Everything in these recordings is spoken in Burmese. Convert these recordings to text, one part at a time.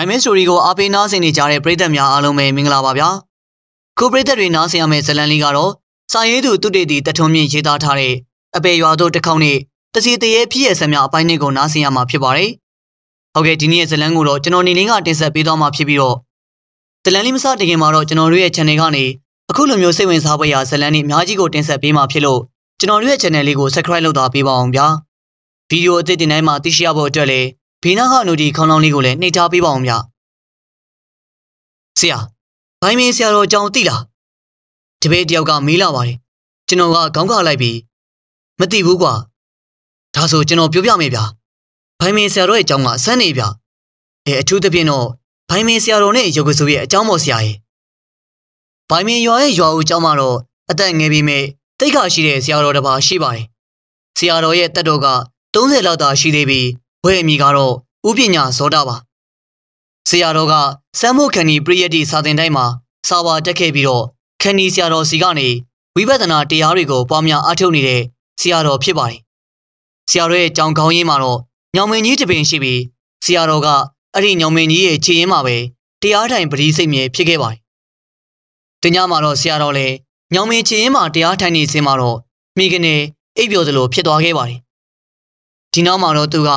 နိုင်မင်းစတိုရီကိုအားပေးနားဆင်နေကြတဲ့ပရိသတ်များအားလုံးပဲမင်္ဂလာပါဗျာခုပရိသတ်တွေနားဆင်ရမယ့်ဇလန်လေးကတော့စာရေးသူသူတေတီတထုံမြင့်ရေးသားထားတဲ့အပေရွာတို့တစ်ခေါက်နဲ့တစီတရေဖြစ်ရဆံများအပိုင်းတွေကိုနားဆင်ရမှာဖြစ်ပါတယ်ဟုတ်ကဲ့ဒီနေ့ရဲ့ဇလန်ကိုတော့ကျွန်တော်နေလင်းကတင်ဆက်ပေးသွားမှာဖြစ်ပြီးတော့ဇလန်လေးမစတခင်မှာတော့ကျွန်တော်တို့ရဲ့ channel ကနေအခုလိုမျိုးစိတ်ဝင်စားဖွယ်ရာဇလန်တွေအများကြီးကိုတင်ဆက်ပေးမှာဖြစ်လို့ကျွန်တော်တို့ရဲ့ channel လေးကို subscribe လုပ်သွားပေးပါအောင်ဗျာဗီဒီယိုအသစ်တင်တိုင်းမှာသိရှိရဖို့အတွက်လည်းဘေနာကအနူဒီခေါင်းလောင်းလေးကိုလည်းနှိပ်ထားပေးပါအောင်ဗျဆရာဘိုင်းမင်းဆရာတော်အကြောင်းသိလားတပည့်တယောက်ကမေးလာပါတယ်ကျွန်တော်ကခေါင်းခါလိုက်ပြီးမသိဘူးကွာဒါဆိုကျွန်တော်ပြောပြမယ်ဗျဘိုင်းမင်းဆရာတော်ရဲ့အကြောင်းကစမ်းနေဗျအဲအထူးသဖြင့်တော့ဘိုင်းမင်းဆရာတော်နဲ့ရုပ်ကဆူရဲ့အကြောင်းပေါ်ဆရာရဲ့ဘိုင်းမင်းရွာရဲ့ရွာဦးအကြောင်းမှာတော့အသက်ငယ်ပေမဲ့တိတ်ခါရှိတဲ့ဆရာတော်တစ်ပါးရှိပါတယ်ဆရာတော်ရဲ့တက်တော်က30လောက်သာရှိသေးပြီးဘွဲ့အမည်ကတော့ဥပညာဇောတာပါဆရာတော်ကစံမို့ခဏီပရိယတ်တိစာသင်တိုင်းမှာစာဝါတက်ခဲ့ပြီးတော့ခဏီဆရာတော်စီကနေဝိပဿနာတရားတွေကိုပွားများအားထုတ်နေတဲ့ဆရာတော်ဖြစ်ပါတယ်ဆရာတော်ရဲ့ကြောင်ခေါင်းရင်းမှာတော့ညောင်မင်းကြီးတပင်ရှိပြီးဆရာတော်ကအဲ့ဒီညောင်မင်းကြီးရဲ့ခြေရင်းမှာပဲတရားထိုင်ပရိစိတ်မြေဖြစ်ခဲ့ပါတယ်။တညမှာတော့ဆရာတော်လည်းညောင်မင်းခြေရင်းမှာတရားထိုင်နေစဉ်မှာတော့မိကနေအိပ်ပျော်သလို ဖြစ်သွားခဲ့ပါတယ်။ဒီနောက်မှာတော့သူက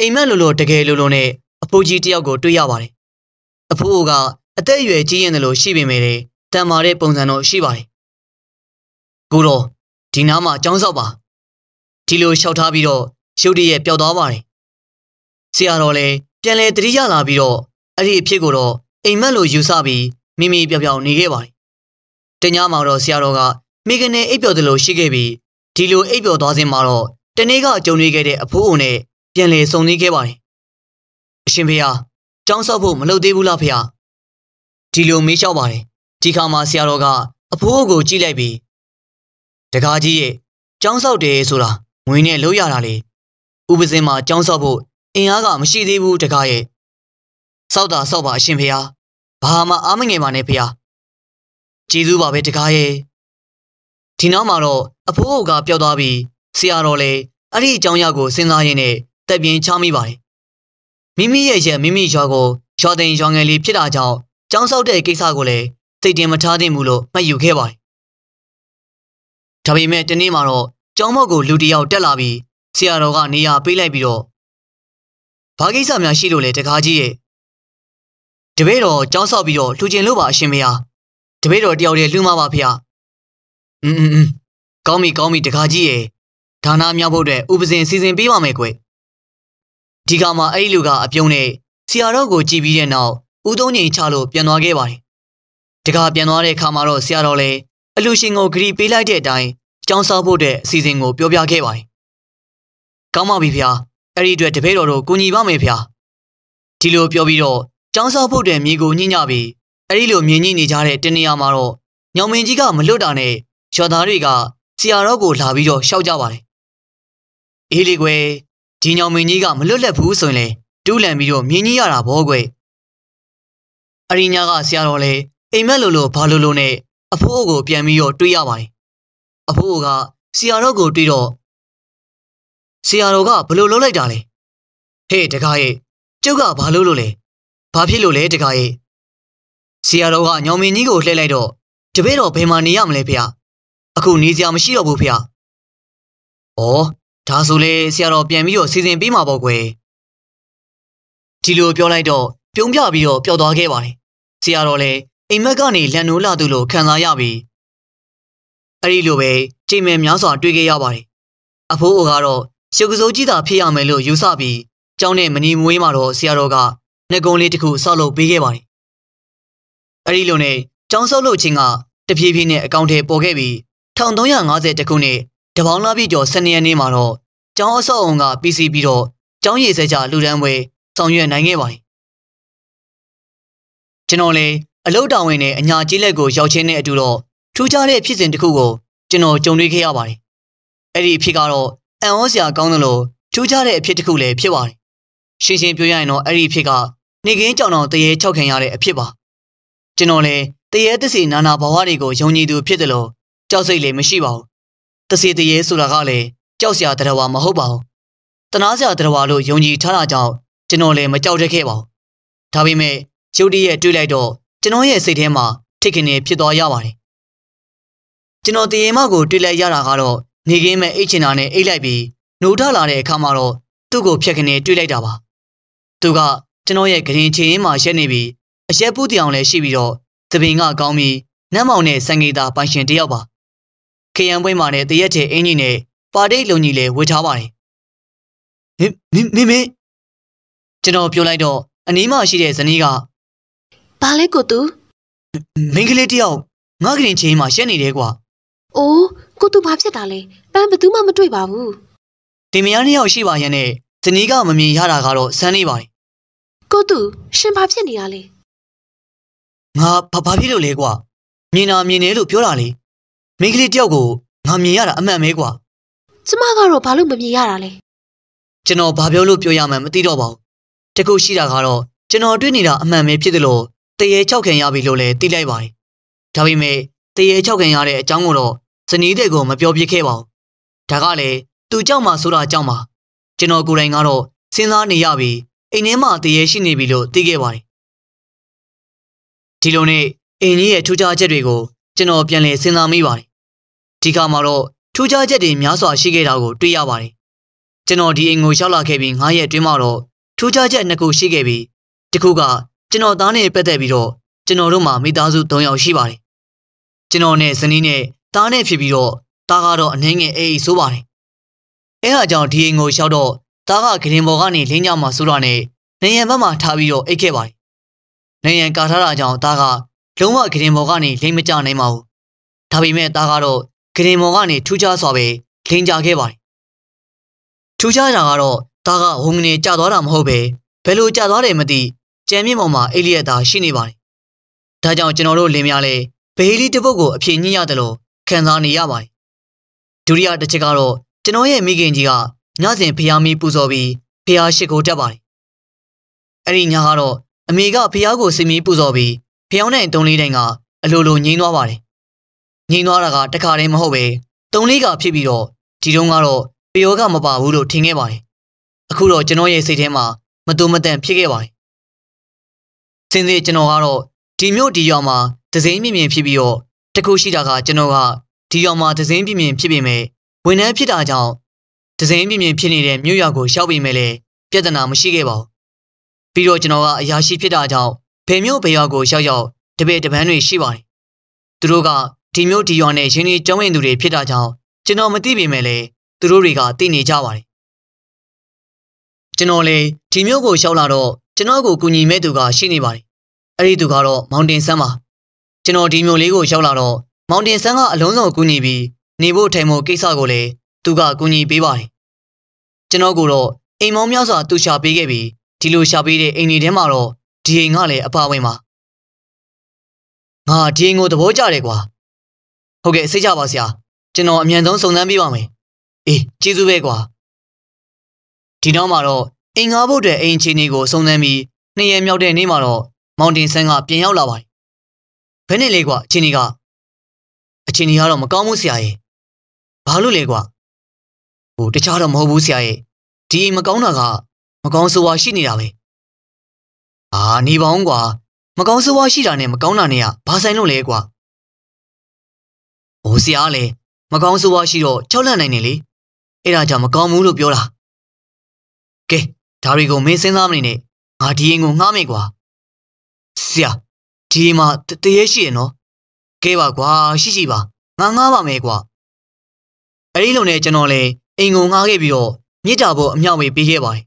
အိမ်မက်လိုလိုတကယ်လိုလိုနဲ့အဖိုးကြီးတယောက်ကိုတွေ့ရပါတယ်။အဖိုးကအသက်အရွယ်ကြီးရင်တယ်လို့ရှိပေမဲ့တန်မာတဲ့ပုံစံတော့ရှိပါတယ်။ကိုတော့ဒီနားမှာចောင်းဆောက်ပါ။ဒီလိုလျှောက်ထားပြီးတော့ရုပ်တရက်ပျောက်သွားပါတယ်။ဆရာတော်လည်းပြန်လဲတတိယလာပြီးတော့အဲ့ဒီအဖြစ်ကိုတော့အိမ်မက်လိုယူဆပြီးမိမိပျောက်ပျောက်နေခဲ့ပါတယ်။တညမှာတော့ဆရာတော်ကမိကနေအိပ်ပျော်တယ်လို့ရှိခဲ့ပြီးဒီလိုအိပ်ပျော်သွားစဉ်မှာတော့တနေ့ကကြုံတွေ့ခဲ့တဲ့အဖိုးအုံနဲ့ပြန်လည်စုံစည်းခဲ့ပါတယ်။အရှင်ဖေဟာကြောင်းဆောက်ဖို့မလုပ်သေးဘူးလားဖေဟာဒီလိုမေးလျှောက်ပါတယ်။ဒီခါမှာဆရာတော်ကအဖိုးကို ကြည့်လိုက်ပြီးတကားကြီးရဲ့ကြောင်းဆောက်တယ်ဆိုတာငွေနဲ့လုပ်ရတာလေ။ဥပဇင်မှာကြောင်းဆောက်ဖို့အင်အားကမရှိသေးဘူးတကားရဲ့စောက်တာစောက်ပါအရှင်ဖေဟာဘာမှအားမငယ်ပါနဲ့ဖေဟာကျေးဇူးပါပဲတကားရဲ့ဒီနောက်မှာတော့အဖိုးကပျောက်သွားပြီးဆရာတော်လည်းအဲ့ဒီအကြောင်းအရာကိုစဉ်းစားရင်းနဲ့တက်ပြင်းချမိပါတယ်။မိမိရဲ့ရဲ့မိမိရွာကိုရွာတင်ရွာငယ်လေးဖြစ်တာကြောင့်ကျောင်းဆောက်တဲ့ကိစ္စကိုလည်းစိတ်တင်မထားသင့်ဘူးလို့မှတ်ယူခဲ့ပါတယ်။ဒါပေမဲ့ဒီနေ့မှာတော့ကျောင်းမောက်ကို လူတယောက် တက်လာပြီးဆရာတော်ကနေရာပေးလိုက်ပြီးတော့ဘာကိစ္စများရှိလို့လဲတကားကြီးရဲ့တပည့်တော်ကြောင်းဆောက်ပြီးတော့လှူကျင်လို့ပါအရှင်မယားတပည့်တော်တယောက်တည်းလှူမှာပါဖေ။อืมๆကောင်းပြီကောင်းပြီတကားကြီးရဲ့ဒါနာများဖို့အတွက်ဥပဇင်စီစဉ်ပေးပါမယ်ကွဒီကမှအဲ့လူကအပြုံးနဲ့ဆရာတော်ကိုကြည်ပြီးတဲ့နောက်ဦးသုံးငိန်ချလို့ပြန်သွားခဲ့ပါတယ်။တကာပြန်သွားတဲ့အခါမှာတော့ဆရာတော်လည်းအလူရှင်ကိုဂရီပေးလိုက်တဲ့အတိုင်းကြောင်းစားဖို့တဲ့အစီအစဉ်ကိုပြောပြခဲ့ပါတယ်။ကောင်းပါပြီဖေ။အဲ့ဒီအတွက်တပည့်တော်တို့ကူညီပါမယ်ဖေ။ဒီလိုပြောပြီးတော့ကြောင်းစားဖို့တဲ့မြေကိုညှိညပြီးအဲ့ဒီလိုမြင်ညှိနေကြတဲ့တနေရာမှာတော့ညောင်မင်းကြီးကမလွတ်တာနဲ့ရွာသားတွေကဆရာတော်ကိုလာပြီးတော့ရှောက်ကြပါတယ်။အေးလေကွယ်ဒီညောင်မင်းကြီးကမလွတ်လပ်ဘူးဆိုရင်လေတူးလန်ပြီးတော့မြင်းကြီးရတာဘောကွယ်အရိညာကဆရာတော်လေအိမ်မက်လိုလိုဘာလိုလိုနဲ့အဖိုးကိုပြန်ပြီးတော့တွေးရပါတယ်အဖိုးကဆရာတော်ကိုတွေးတော့ဆရာတော်ကဘလို့လုံးလိုက်တာလဲဟေးတကားရဲ့ကျုပ်ကဘာလို့လို့လဲဘာဖြစ်လို့လဲတကားရဲ့ဆရာတော်ကညောင်မင်းကြီးကိုလှည့်လိုက်တော့တပည့်တော်ဘယ်မှာနေရမလဲဖေ။အခုနေစရာမရှိတော့ဘူးဖေ။ဩဒါဆိုလေဆရာတော်ပြန်ပြီးတော့စီစဉ်ပေးမှာပေါ့ကွယ်ဒီလိုပြောလိုက်တော့ပြုံးပြပြီးတော့ပျောက်သွားခဲ့ပါတယ်ဆရာတော်လည်းအိမ်မက်ကနေလန်နိုးလာသူလို့ခံစားရပြီးအဲ့ဒီလိုပဲချိန်မယ်များစွာတွေ့ခဲ့ရပါတယ်အဖိုးအိုကတော့ရုပ်ကစိုးကြီးတာဖြစ်ရမယ်လို့ယူဆပြီးကျောင်းနဲ့မနီမွေးမှာတော့ဆရာတော်ကနှကုံလေးတစ်ခုဆောက်လုပ်ပေးခဲ့ပါတယ်အဲ့ဒီလိုနဲ့ကျောင်းဆောက်လုပ်ခြင်းကတဖြည်းဖြည်းနဲ့အကောင့်ထဲပေါ်ခဲ့ပြီး1350တခုနဲ့တပေါင်းလာပြည့်ကျော်12ရက်နေ့မှာတော့ကျောင်းအဆောက်အုံကပြီးစီးပြီးတော့ကျောင်းရည်စဲကြလူတန်းပွဲဆောင်ရွက်နိုင်ခဲ့ပါတယ်။ကျွန်တော်လည်းအလုတ်တော်ဝင်နဲ့အညာကြီးလက်ကိုရောက်ချင်းတဲ့အတူတော့ထူးခြားတဲ့ဖြစ်စဉ်တစ်ခုကိုကျွန်တော်ကြုံတွေ့ခဲ့ရပါတယ်။အဲ့ဒီအဖြစ်ကတော့အံ့ဩစရာကောင်းသလိုထူးခြားတဲ့အဖြစ်တစ်ခုလည်းဖြစ်ပါတယ်။ရှင်းရှင်းပြောရရင်တော့အဲ့ဒီအဖြစ်ကနေကင်းကြောင်တော်တရေ၆ခံရတဲ့အဖြစ်ပါ။ကျွန်တော်လည်းတရေသစီနာနာဘဝတွေကိုယုံကြည်သူဖြစ်တယ်လို့ကြောက်စိတ်လည်းမရှိပါဘူး။တစီတရေဆိုတာကလည်းကြောက်စရာတရဝါမဟုတ်ပါဘူးတနာစရာတရဝါလို့ယုံကြည်ထားတာကြောင့်ကျွန်တော်လည်းမကြောက်တတ်ခဲ့ပါဘူးဒါပေမဲ့ရုတ်တရက်တွေ့လိုက်တော့ကျွန်တော်ရဲ့စိတ်ထဲမှာထိတ်ခင်နေဖြစ်သွားရပါတယ်ကျွန်တော်တရင်မကိုတွေ့လိုက်ရတာကတော့နေကင်းမဲ့အိတ်ချင်တာနဲ့အိတ်လိုက်ပြီးနှိုးထလာတဲ့အခါမှာတော့သူ့ကိုဖြက်ခနေတွေ့လိုက်တာပါသူကကျွန်တော်ရဲ့ဂရင်ချင်းမှာရက်နေပြီးအရက်ပူးတောင်လည်းရှိပြီးတော့သပင်ကကောင်းပြီးနတ်မောင်နဲ့စံဂေတာပိုင်ရှင်တယောက်ပါခရံပွဲမှာနဲ့တရက်ထဲအင်းကြီးနဲ့ပါတိတ်လုံကြီးလည်းဝေထားပါတယ်မင်းမင်းမင်းကျွန်တော်ပြောလိုက်တော့အနီးမှာရှိတဲ့ဇနီးကဘာလဲကိုသူမိန်းကလေးတယောက်ငါကရင်ချင်းမှာရှက်နေတယ်ကွာအိုးကိုသူဘာဖြစ်တာလဲပန်းဘသူမှမတွေ့ပါဘူးတင်မယားနှစ်ယောက်ရှိပါရဲ့နဲ့ဇနီးကမမြင်ရတာကတော့စမ်းနေပါတယ်ကိုသူ ရှင်ဘာဖြစ်နေတာလဲငါဘာဘာဖြစ်လို့လဲကွာမြင်တာမြင်တယ်လို့ပြောတာလေမိန်းကလေးတယောက်ကိုငါမြင်ရတာအမှန်ပဲကွာကျမကတော့ဘာလို့မမြင်ရတာလဲကျွန်တော်ဘာပြောလို့ပြောရမှန်းမသိတော့ပါဘူးတခုရှိတာကတော့ကျွန်တော်တွေ့နေတာအမှန်ပဲဖြစ်တယ်လို့တရေ၆ခံရပြီလို့လည်းသိလိုက်ပါတယ်ဒါပေမဲ့တရေ၆ခံရတဲ့အကြောင်းကိုတော့ဇနီးတဲ့ကိုမပြောပြခဲ့ပါဘူးဒါကလည်းသူကြောက်မှဆိုတာကြောက်မှကျွန်တော်ကိုယ်တိုင်ကတော့စဉ်းစားနေရပြီးအိမ်ထဲမှာတရေရှိနေပြီလို့သိခဲ့ပါတယ်ဒီလိုနဲ့အိမ်ကြီးရဲ့ထူးခြားချက်တွေကိုကျွန်တော်ပြန်လည်စဉ်းစားမိပါတယ်ဒီခါမှာတော့ထူးခြားချက်တွေများစွာရှိခဲ့တာကိုတွေ့ရပါတယ်။ကျွန်တော်ဒီအိမ်ကိုရောက်လာခဲ့ပြီး9ရက်အတွင်းမှာတော့ထူးခြားချက်နှစ်ခုရှိခဲ့ပြီးတစ်ခုကကျွန်တော်သားနဲ့ပတ်သက်ပြီးတော့ကျွန်တော်တို့မှာမိသားစု၃ယောက်ရှိပါတယ်။ကျွန်တော်နဲ့ဇနီးနဲ့သားနဲ့ဖြစ်ပြီးတော့သားကတော့အနှင်းငယ်အေးအေးဆိုးပါတယ်။အဲဟာကြောင့်ဒီအိမ်ကိုရောက်တော့သားကဂရင်ပေါ်ကနေလင်းကြမှာဆိုတာနဲ့နေရန်ဘက်မှာထားပြီးတော့အိတ်ခဲ့ပါတယ်။နေရန်ကာထားတာကြောင့်သားကလုံးဝဂရင်ပေါ်ကနေလိမ့်မကျနိုင်ပါဘူး။ဒါပေမဲ့သားကတော့ဂရင်မော်ကနေထူးခြားစွာပဲလင်းကြခဲ့ပါတယ်ထူးခြားတာကတော့ဒါကဝုံငနေကြာသွားတာမဟုတ်ပဲဘယ်လိုကြာသွားတယ်မသိကြံမြင့်ပေါ်မှာအိလျက်သာရှိနေပါတယ်ဒါကြောင့်ကျွန်တော်တို့လင်းများလဲဘေးလီတစ်ပုတ်ကိုအဖြစ်ညှိရတယ်လို့ခံစားနေရပါတယ်ဒုတိယတစ်ချက်ကတော့ကျွန်တော်ရဲ့မိခင်ကြီးကညစဉ်ဖျားမီးပူဇော်ပြီးဖျားရှိကိုတက်ပါတယ်အဲ့ဒီညကတော့အမေကဖျားကိုစင်မီးပူဇော်ပြီးဖျောင်းတဲ့အုံလေးတိုင်းကအလိုလိုငြိမ်းသွားပါတယ်ငြိမ်သွားတာကတခါတည်းမဟုတ်ပဲသုံးလေးကဖြစ်ပြီးတော့ဒီတုန်းကတော့ပျော်ကမပါဘူးလို့ထင်ခဲ့ပါတယ်အခုတော့ကျွန်တော်ရဲ့စိတ်ထဲမှာမတူမတန်ဖြစ်ခဲ့ပါတယ်စင်စစ်ကျွန်တော်ကတော့ဒီမြို့ဒီရွာမှာဒဇင်းမြင့်မြင့်ဖြစ်ပြီးတော့တခုရှိတာကကျွန်တော်ကဒီရွာမှာဒဇင်းမြင့်မြင့်ဖြစ်ပေမဲ့ဝန်ထမ်းဖြစ်တာကြောင့်ဒဇင်းမြင့်မြင့်ဖြစ်နေတဲ့မြို့ရွာကိုရောက်ပေမဲ့လည်းပြဿနာမရှိခဲ့ပါဘူးပြီးတော့ကျွန်တော်ကအရာရှိဖြစ်တာကြောင့်ဘယ်မြို့ဘယ်ရွာကိုရောက်ရောက်တပည့်တပန်းတွေရှိပါတယ်သူတို့ကဒီမျိုးဒီရောနဲ့ရင်းနှီးကြုံဝင်သူတွေဖြစ်တာကြောင့်ကျွန်တော်မသိပေမဲ့လည်းသူတို့တွေကသိနေကြပါတယ်ကျွန်တော်လည်းဒီမျိုးကိုလျှောက်လာတော့ကျွန်တော်ကိုကူညီမဲ့သူကရှိနေပါတယ်အဲ့ဒီသူကတော့မောင်တင်ဆန်းပါကျွန်တော်ဒီမျိုးလေးကိုလျှောက်လာတော့မောင်တင်ဆန်းကအလုံးစုံကူညီပြီးနေဖို့ထိုင်ဖို့ကိစ္စကိုလည်းသူကကူညီပေးပါတယ်ကျွန်တော်ကိုတော့အိမ်မောင်းမြောက်စွာသူရှာပေးခဲ့ပြီးဒီလိုရှာပေးတဲ့အိမ်တွေထဲမှာတော့ဒီအိမ်ကလည်းအပါဝင်ပါငါဒီအိမ်ကိုသဘောကျတယ်ကွာဟုတ်ကဲ့စိတ်ကြပါဆရာကျွန်တော်အမြန်ဆုံးစုံစမ်းပေးပါမယ်အေးကျေးဇူးပဲကွာဒီနောက်မှာတော့အိမ်ငါဖို့အတွက်အိမ်ချင်းကြီးကိုစုံစမ်းပြီးနှစ်ရက်မြောက်တဲ့နေ့မှာတော့မောင်တင်ဆန်းကပြန်ရောက်လာပါတယ်ဘယ်နဲ့လဲကွာချင်းကြီးကအချင်းကြီးကတော့မကောင်းဘူးဆရာရဲ့ဘာလို့လဲကွာဟိုတခြားတော့မဟုတ်ဘူးဆရာရဲ့ဒီမကောင်းတာကမကောင်းဆိုဝါရှိနေတာပဲအာနေပါဦးကွာမကောင်းဆိုးဝါးရှိတာနဲ့မကောင်းတာနဲ့ကဘာဆိုင်လို့လဲကွာအိုးဆရာလေမကောင်းဆိုးဝါးရှိတော့ကြောက်လန့်နိုင်တယ်လေအဲ့ဒါကြောင့်မကောင်းဘူးလို့ပြောတာကဲဒါတွေကိုမင်းစဉ်းစားမနေနဲ့ငါဒီရင်ကိုငှားမယ်ကွာဆရာဒီမှာတရေရှိရနော်ကဲပါကွာ ရှိရှိပါငါငှားပါမယ်ကွာအဲ့ဒီလိုနဲ့ကျွန်တော်လည်းအိမ်ကိုငှားခဲ့ပြီးတော့မြစ်တာပေါ်အမြောက်ဝေးပေးခဲ့ပါတယ်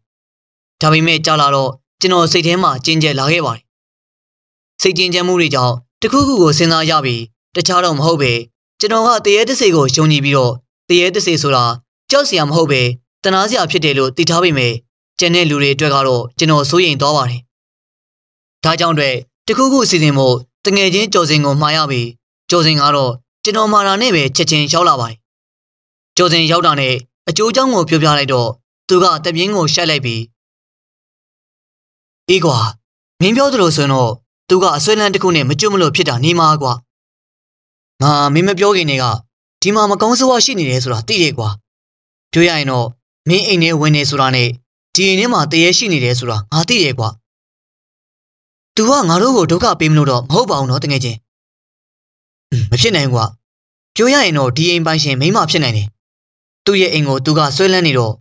ဒါပေမဲ့ကြာလာတော့ကျွန်တော်စိတ်ထဲမှာကျဉ်ကျက်လာခဲ့ပါတယ်စိတ်ကျဉ်ကျက်မှုတွေကြောင့်တခုခုကိုစဉ်းစားရပြီးတခြားတော့မဟုတ်ပဲကျွန်တော်ကတရေတစေကိုရှုံညီပြီးတော့တရေတစေဆိုတာကြောက်စရာမဟုတ်ပဲတနာစရာဖြစ်တယ်လို့သိထားပေမဲ့ကျန်တဲ့လူတွေအတွက်ကတော့ကျွန်တော်စိုးရိမ်သွားပါတယ်။ဒါကြောင့်တွေ့တခုခုစီစဉ်ဖို့တငယ်ချင်းကျော်စင်ကိုမှားရပြီးကျော်စင်ကတော့ကျွန်တော်မာတာနဲ့ပဲချက်ချင်းရောက်လာပါတယ်။ကျော်စင်ရောက်တာနဲ့အကျိုးအကြောင်းကိုပြောပြလိုက်တော့သူကတပြင်းကိုရှက်လိုက်ပြီးအေးကွာမင်းပြောသလိုဆိုရင်တော့သူကအဆွေလန်းတစ်ခုနဲ့မကျွတ်မလို့ဖြစ်တာနေမှာကွာ။ငါမင်းမပြောခင်တည်းကဒီမှာမကောင်းဆိုးဝါးရှိနေတယ်ဆိုတာသိတယ်ကွာပြောရရင်တော့မင်းအိမ်ထဲဝင်နေဆိုတာနဲ့ဒီအိမ်ထဲမှာတရေရှိနေတယ်ဆိုတာငါသိတယ်ကွာ तू ကငါတို့ကိုဒုက္ခပေးမလို့တော့မဟုတ်ပါဘူးနော်တကယ်ချင်းမဖြစ်နိုင်ကွာပြောရရင်တော့ဒီအိမ်ပိုင်ရှင်မိမဖြစ်နိုင်တယ်သူ့ရဲ့အိမ်ကို तू ကဆွဲလန်းနေတော့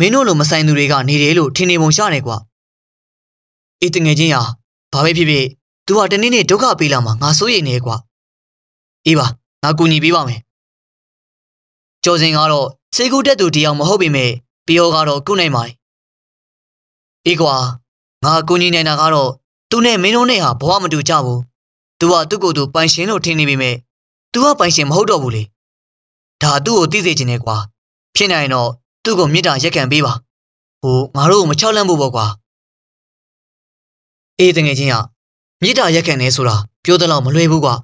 မင်းတို့လိုမဆိုင်သူတွေကနေတယ်လို့ထင်နေပုံရတယ်ကွာအေးတကယ်ချင်းဟာဘာပဲဖြစ်ဖြစ် तू ကတနေ့နေ့ဒုက္ခပေးလာမှာငါစိုးရိမ်နေကွာအေးပါငါကူညီပေးပါမယ်ကျော်စင်ကတော့စေကူတက်သူတယောက်မဟုတ်ပေမဲ့ပျော်ကတော့ကုနိုင်ပါတယ်အေးကွာငါကူညီနိုင်တာကတော့သူနဲ့မင်းတို့နဲ့ဟာဘဝမတူကြဘူးသူကသူ့ကိုယ်သူပိုင်ရှင်လို့ထင်နေပေမဲ့ तू ကပိုင်ရှင်မဟုတ်တော့ဘူးလေဒါသူ့ကိုသိစေချင်တယ်ကွာဖြစ်နိုင်တော့သူ့ကိုမေတ္တာရက်ခံပေးပါဟိုငါတို့ကိုမချောက်လန့်ဖို့ပေါ့ကွာအေးတငယ်ချင်းကမေတ္တာရက်ခံနေဆိုတာပြောတဲ့လောက်မလွယ်ဘူးကွာ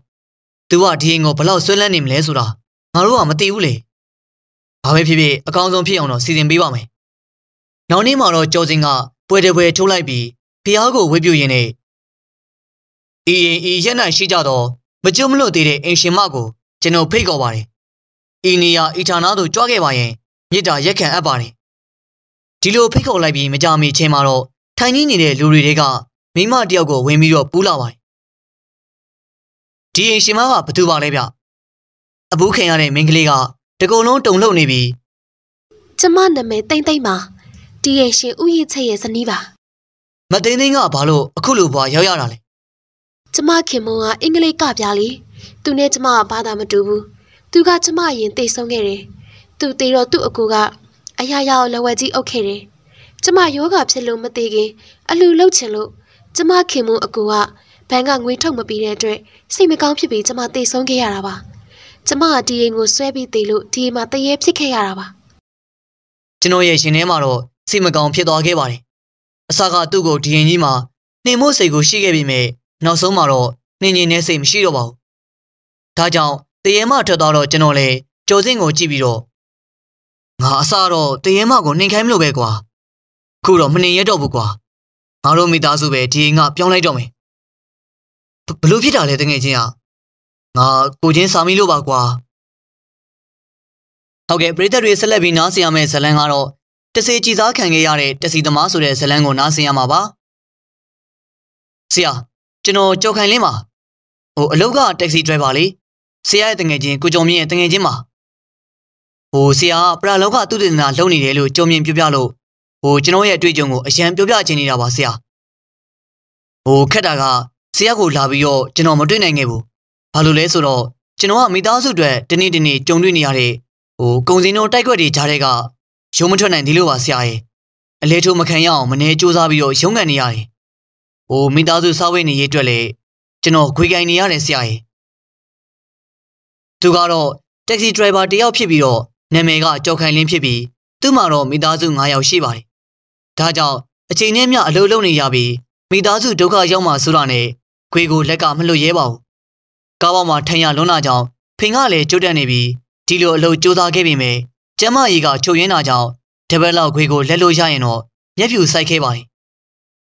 သူကဒီရင်ကိုဘလောက်ဆွဲလန်းနေမလဲဆိုတာငါတို့ကမသိဘူးလေဘာပဲဖြစ်ဖြစ်အကောင်းဆုံးဖြစ်အောင်တော့စီစဉ်ပေးပါမယ်နောက်နေ့မှာတော့ကျော်စင်ကပွဲတပွဲထုတ်လိုက်ပြီးဖျားကိုဝေပြူရင်နဲ့အီရင်အီရက်နိုင်ရှိကြတော့မကြုံမလို့သေးတဲ့အင်ရှင်မကိုကျွန်တော်ဖိတ်ခေါ်ပါတယ်အီနီယာအီထာနာတို့ကြွားခဲ့ပါရင်မြစ်တာရက်ခံအပ်ပါတယ်ဒီလိုဖိတ်ခေါ်လိုက်ပြီးမကြမီချိန်မှာတော့ထိုင်ကြီးနေတဲ့လူတွေတွေကမိမတယောက်ကိုဝင်ပြီးတော့ပူးလာပါတယ်ဒီအိမ်ရှင်မကဘသူပါလဲဗျအဘူးခင်ရတဲ့မိန်းကလေးကတကုံလုံးတုံလုံနေပြီကျမနာမည်တိမ့်တိမ့်ပါဒီအိမ်ရှင်ဥယျာဉ်ချက်ရဲ့ဇနီးပါမသိသိကဘာလို့အခုလိုဘွာရောက်ရတာလဲကျမခင်မုံကအင်္ဂလိပ်ကပြားလေသူနဲ့ကျမကဘာသာမတူဘူးသူကကျမရင်တိတ်ဆုံးခဲ့တယ်သူတေတော့သူ့အကူကအရာရာကိုလဝက်ကြီးအုပ်ခဲ့တယ်ကျမယောဂဖြစ်လို့မသေးခင်အလူလှုပ်ချင်လို့ကျမခင်မုံအကူကဘဏ်ကငွေထုတ်မပေးတဲ့အတွက်စိတ်မကောင်းဖြစ်ပြီးကျမသေဆုံးခဲ့ရတာပါ။ကျမကဒီအိမ်ကိုဆွဲပြီးသေလို့ဒီအိမ်မှာတရေဖြစ်ခဲ့ရတာပါ။ကျွန်တော်ရဲ့ရှင်ထဲမှာတော့စိတ်မကောင်းဖြစ်သွားခဲ့ပါတယ်။အစကသူ့ကိုဒီအိမ်ကြီးမှာနှင်မို့စိတ်ကိုရှိခဲ့ပြီးမြဲနောက်ဆုံးမှာတော့နှင်ငင်နဲ့စိတ်မရှိတော့ပါဘူး။ဒါကြောင့်တရေမထွက်သွားတော့ကျွန်တော်လည်းကြော်စင်းကိုကြည့်ပြီးတော့ငါအစတော့တရေမကိုနှင်ခိုင်းမလို့ပဲကွာ။ခုတော့မနှင်ရတော့ဘူးကွာ။ငါတို့မိသားစုပဲဒီအိမ်ကပြောင်းလိုက်တော့မယ်။ဘလို့ဖြစ်တာလဲတငယ်ချင်းอ่ะငါကိုချင်းစာမီလို့ပါကွာဟုတ်ကဲ့ပရိသတ်တွေဆက်လက်ပြီးနားဆင်ရမယ့်ဇလံကတော့တစေကြည်စားခံခဲ့ရတဲ့တစီသမားဆိုတဲ့ဇလံကိုနားဆင်ရမှာပါဆရာကျွန်တော်ကြော်ခိုင်လင်းပါဟိုအလောက်ကတက္ကစီဒရိုင်ဘာလေးဆရာရဲ့တငယ်ချင်းကိုကျော်မြင့်ရဲ့တငယ်ချင်းပါဟိုဆရာပရာလောကသူတည်နာလုံနေတယ်လို့ကြုံမြင်ပြပြလို့ဟိုကျွန်တော်ရဲ့အတွေ့အကြုံကိုအရန်ပြောပြချင်နေတာပါဆရာဟိုခက်တာကဇရက်ကိုလာပြီးတော့ကျွန်တော်မတွေ့နိုင်ခဲ့ဘူးဘာလို့လဲဆိုတော့ကျွန်တော်ကမိသားစုအတွက်တနေ့တနေ့ကြုံတွေ့နေရတဲ့ဟိုကုံစင်းတို့တိုက်ခွက်တွေကြားတဲ့ကရုံးမထွက်နိုင်သေးလို့ပါဆရာရဲ့အလဲထိုးမခံရအောင်မနေစူးစမ်းပြီးတော့ရုံးကန်နေရတယ်ဟိုမိသားစုစားဝတ်နေရေးအတွက်လည်းကျွန်တော်ခွေကင်နေရတယ်ဆရာရဲ့သူကတော့တက္ကစီဒရိုင်ဘာတယောက်ဖြစ်ပြီးတော့နာမည်ကကြော်ခိုင်လင်းဖြစ်ပြီး သူ့မှာတော့မိသားစု9ယောက်ရှိပါတယ်ဒါကြောင့်အချိန်နဲ့မျှအလုပ်လုပ်နေရပြီးမိသားစုဒုက္ခရောက်မှဆိုတာနဲ့ခွေကိုလက်ကမလွတ်ရဲပါဘူးကားပေါ်မှာထိုင်ရလွန်းလာကြောင်းဖင်ကလည်းကြိုးတက်နေပြီးဒီလိုအလုပ်စူးစမ်းခဲ့ပေမဲ့ကျမကြီးကချုပ်ရင်းလာကြောင်းတပတ်လောက်ခွေကိုလက်လို့ရရင်တော့မျက်ဖြူစိုက်ခဲ့ပါရင်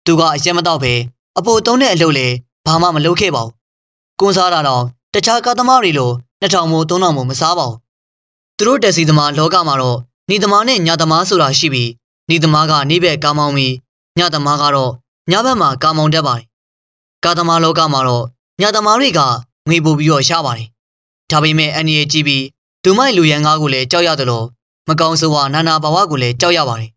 သူကအရင်မတော့ပဲအပိုသုံးတဲ့အလုပ်လည်းဘာမှမလုပ်ခဲ့ပါဘူးကွန်စားတာတော့တခြားကားသမားတွေလို2000မို့3000မို့မစားပါဘူးသူတို့တက်စီသမားလောကမှာတော့ညီသမားနဲ့ညာသမားဆိုတာရှိပြီးညီသမားကနေ့ဘက်ကာမောင်းပြီးညသမားကတော့ညဘက်မှာကာမောင်းတတ်ပါတယ်ကာသမာလောကမှာတော့ညာသမားတွေကငွေပိုပြီးတော့ရှားပါတယ်။ဒါပေမဲ့အန်ရီကြည့်ပြီးသူမိုက်လူရန်ကားကိုလည်းကြောက်ရတယ်လို့မကောင်းဆိုးဝါနာနာဘဝကိုလည်းကြောက်ရပါတယ်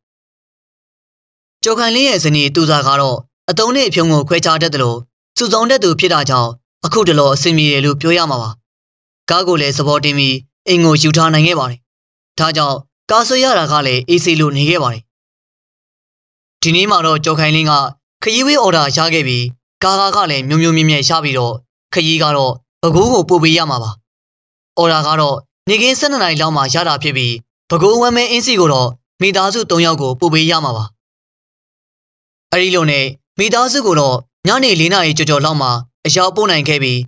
။ကျော်ခိုင်လင်းရဲ့ဇနီးတူစာကတော့အတုံးနဲ့အဖြုံကိုခွဲခြားတတ်တယ်လို့စုဆောင်တတ်သူဖြစ်တာကြောင့်အခုတလောအဆင်ပြေတယ်လို့ပြောရမှာပါ။ကားကိုလည်းသဘောတင်ပြီးအိမ်ကိုယူထားနိုင်ခဲ့ပါတယ်။ဒါကြောင့်ကားဆွဲရတာကလည်းအေးဆေးလို့နေခဲ့ပါတယ်။ဒီနေ့မှတော့ကျော်ခိုင်လင်းကခရီးဝေးအော်ဒါရခဲ့ပြီးကားကားကလည်းမြုံမြုံမြင်မြင်ရပြီးတော့ခရီးကတော့ဘကိုးကိုပို့ပေးရမှာပါ။အော်ဒါကတော့နေကင်း၁၂နာရီလောက်မှရတာဖြစ်ပြီးဘကိုးဝမ်းမဲအင်းစီကိုတော့မိသားစု၃ယောက်ကိုပို့ပေးရမှာပါ။အဲဒီလိုနဲ့မိသားစုကိုတော့ညနေ၄နာရီကျော်ကျော်လောက်မှအရောက်ပို့နိုင်ခဲ့ပြီး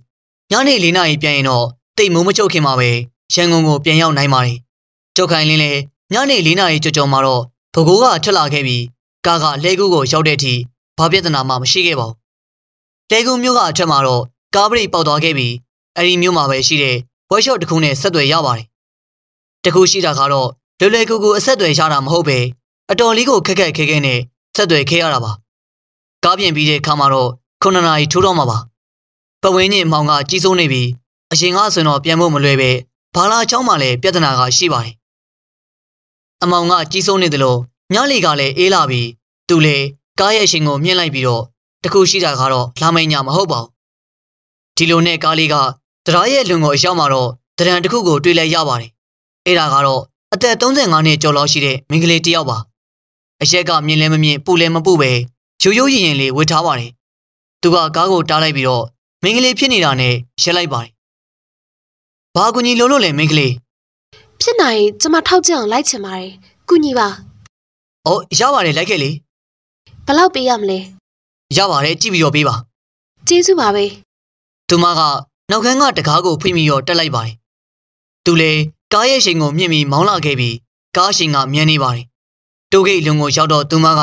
ညနေ၄နာရီပြန်ရင်တော့တိတ်မုံမချုပ်ခင်မှာပဲရန်ကုန်ကိုပြန်ရောက်နိုင်ပါတယ်။ကြောက်ခိုင်လင်းလည်းညနေ၄နာရီကျော်ကျော်မှာတော့ဘကိုးကထွက်လာခဲ့ပြီးကားကလဲကူးကို ရောက်တဲ့အထိဘာပြဿနာမှမရှိခဲ့ပါဘူးတဲကုန်းမြို့ကအထက်မှာတော့ကားဘရိတ်ပေါက်သွားခဲ့ပြီးအဲဒီမြို့မှာပဲရှိတဲ့ workshop တစ်ခုနဲ့ဆက်သွယ်ရပါတယ်။တခုရှိတာကတော့လွယ်လွယ်ကူကူအဆက်အသွယ်ရတာမဟုတ်ပဲအတော်လေးကိုခက်ခက်ခဲခဲနဲ့ဆက်သွယ်ခဲ့ရတာပါ။ကားပြင်ပြီးတဲ့အခါမှာတော့9နာရီထိုးတော့မှာပါ။ပဝင်းညင်မောင်ကကြီးစိုးနေပြီးအရင်ကဆိုရင်တော့ပြန်ဖို့မလွယ်ပဲဘာလာချောင်းမှာလည်းပြဿနာကရှိပါတယ်။အမောင်ကကြီးစိုးနေတယ်လို့ညလီကလည်းအေးလာပြီးသူလည်းကားရဲ့အရှင်ကိုမြင်လိုက်ပြီးတော့တခုရှိတာကတော့လာမယ့်ညမဟုတ်ပါဘူးဒီလိုနဲ့ကားလေးကတရားရဲ့လွန်ကိုအရောက်မှာတော့တရံတစ်ခုကိုတွေ့လဲရပါတယ်အဲ့ဒါကတော့အသက်35နှစ်ကျော်လောက်ရှိတဲ့မိန်းကလေးတစ်ယောက်ပါအရက်ကမြင်လဲမမြင်ပူလဲမပူပဲရိုးရိုးရင်ရင်လေးဝတ်ထားပါတယ်သူကကားကို တားလိုက်ပြီးတော့မိန်းကလေးဖြစ်နေတာနဲ့ရက်လိုက်ပါတယ်ဘာကူညီလို့လို့လဲမိန်းကလေးဖြစ်နိုင်ကျွန်မထောက်ကြအောင်လိုက်ချင်ပါတယ်ကုညီပါအော်ရပါတယ်လိုက်ခဲ့လေဘလောက်ပေးရမလဲရပါတယ်ကြည့်ပြီးတော့ပေးပါကျေးဇူးပါပဲသူမကနောက်ခန်းကတကားကိုဖွင့်ပြီးတော့တက်လိုက်ပါတယ်သူလည်းကားရဲ့ရှင်ကိုမြင့်ပြီးမောင်းလာခဲ့ပြီးကားရှင်ကမြန်နေပါတယ်တိုးဂိတ်လုံကိုရောက်တော့သူမက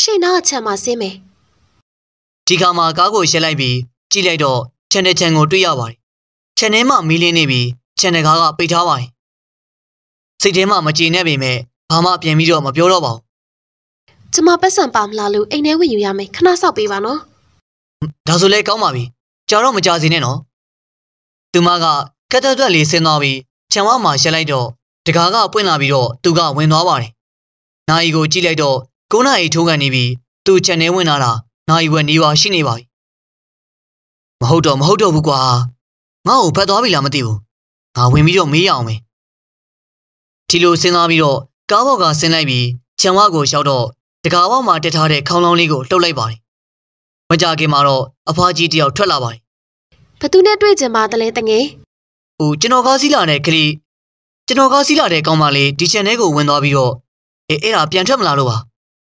ရှင်နာချမ်းမဆင်းမယ်ဒီခါမှာကားကိုရှက်လိုက်ပြီးကြည့်လိုက်တော့ခြံတဲ့ခြံကို တွေ့ရပါတယ်ခြံထဲမှာမီးလင်းနေပြီးခြံတကားကပိတ်ထားပါတယ်စိတ်ထဲမှာမကြေနပ်ပေမဲ့ဘာမှပြန်ပြီးတော့မပြောတော့ပါဘူးကျမပတ်စံပါမလားလို့အိမ်ထဲဝင်ယူရမယ်ခဏစောက်ပေးပါနော်ဒါဆိုလဲကောင်းပါပြီကြာတော့မကြာစီနဲ့နော်သူမကကတ်တက်တွက်လေးဆင်းသွားပြီးခြံဝမှာရက်လိုက်တော့တကားကပွင့်လာပြီးတော့သူကဝင်သွားပါတယ်နာယီကိုကြည့်လိုက်တော့ကိုနာယီထိုးကန်နေပြီးသူခြံထဲဝင်လာတာနာယီဝက်နေပါရှိနေပါပြီမဟုတ်တော့မဟုတ်တော့ဘူးကွာငါ့ကိုဖတ်သွားပြီလားမသိဘူးငါဝင်ပြီးတော့မေးရအောင်မယ်ဒီလိုစဉ်းစားပြီးတော့ကားပေါ်ကဆင်းလိုက်ပြီးခြံဝကိုရောက်တော့တကာပေါက်မှာတက်ထားတဲ့ခေါင်းလောင်းလေးကိုလှုပ်လိုက်ပါတယ်။မကြခင်မှာတော့အဖွားကြီးတယောက်ထွက်လာပါတယ်။ဘသူနဲ့တွေ့ကြပါသလဲတငယ်။ဟိုကျွန်တော်ကားစီးလာတဲ့ကလေးကျွန်တော်ကားစီးလာတဲ့ကောင်မလေးဒီ channel ကိုဝင်သွားပြီးတော့အေးအဲ့ဒါပြန်ထွက်မလာလို့ပါ